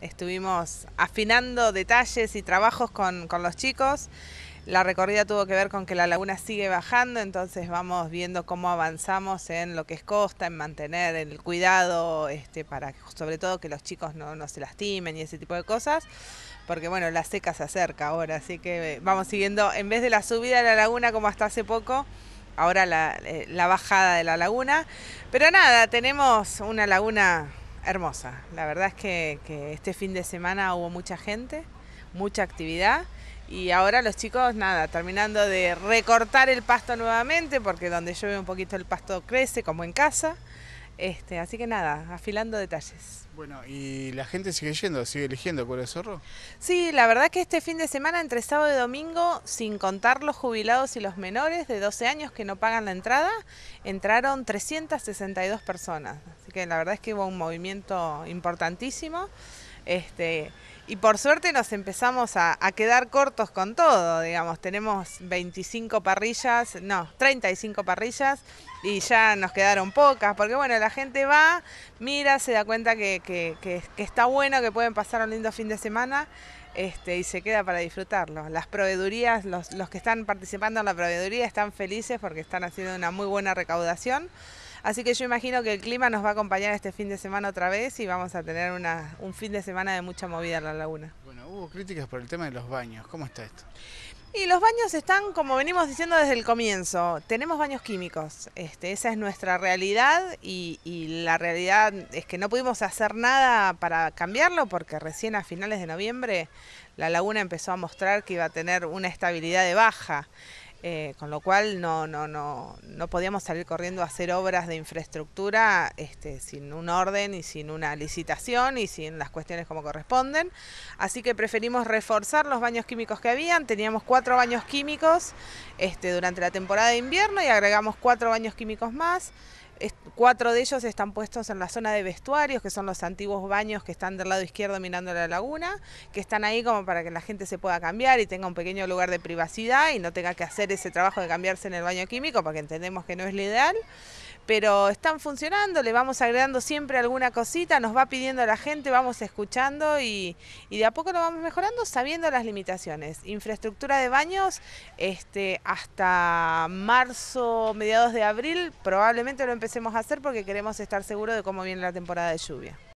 estuvimos afinando detalles y trabajos con, los chicos. La recorrida tuvo que ver con que la laguna sigue bajando, entonces vamos viendo cómo avanzamos en lo que es costa, en mantener el cuidado, este, para sobre todo que los chicos no, se lastimen y ese tipo de cosas, porque bueno, la seca se acerca ahora, así que eh, vamos siguiendo, en vez de la subida de la laguna como hasta hace poco, ahora la, eh, la bajada de la laguna. Pero nada, tenemos una laguna hermosa. La verdad es que, este fin de semana hubo mucha gente, mucha actividad y ahora los chicos, nada, terminando de recortar el pasto nuevamente porque donde llueve un poquito el pasto crece como en casa. Este, así que nada, afilando detalles. Bueno, ¿y la gente sigue yendo, sigue eligiendo por el Zorro? Sí, la verdad que este fin de semana, entre sábado y domingo, sin contar los jubilados y los menores de 12 años que no pagan la entrada, entraron 362 personas que la verdad es que hubo un movimiento importantísimo. Este, y por suerte nos empezamos a, quedar cortos con todo, digamos, tenemos 25 parrillas, no, 35 parrillas y ya nos quedaron pocas, porque bueno, la gente va, mira, se da cuenta que, que, que está bueno, que pueden pasar un lindo fin de semana este, y se queda para disfrutarlo. Las proveedurías, los, los que están participando en la proveeduría están felices porque están haciendo una muy buena recaudación. Así que yo imagino que el clima nos va a acompañar este fin de semana otra vez y vamos a tener un fin de semana de mucha movida en la laguna. Bueno, hubo críticas por el tema de los baños. ¿Cómo está esto? Y los baños están, como venimos diciendo desde el comienzo, tenemos baños químicos. Este, esa es nuestra realidad y, la realidad es que no pudimos hacer nada para cambiarlo porque recién a finales de noviembre la laguna empezó a mostrar que iba a tener una estabilidad de baja. Eh, con lo cual no, podíamos salir corriendo a hacer obras de infraestructura este, sin un orden y sin una licitación y sin las cuestiones como corresponden. Así que preferimos reforzar los baños químicos que habían. Teníamos cuatro baños químicos este, durante la temporada de invierno y agregamos cuatro baños químicos más cuatro de ellos están puestos en la zona de vestuarios, que son los antiguos baños que están del lado izquierdo mirando la laguna, que están ahí como para que la gente se pueda cambiar y tenga un pequeño lugar de privacidad y no tenga que hacer ese trabajo de cambiarse en el baño químico, porque entendemos que no es lo ideal pero están funcionando, le vamos agregando siempre alguna cosita, nos va pidiendo la gente, vamos escuchando y, de a poco lo vamos mejorando sabiendo las limitaciones. Infraestructura de baños, este, hasta marzo, mediados de abril, probablemente lo empecemos a hacer porque queremos estar seguros de cómo viene la temporada de lluvia.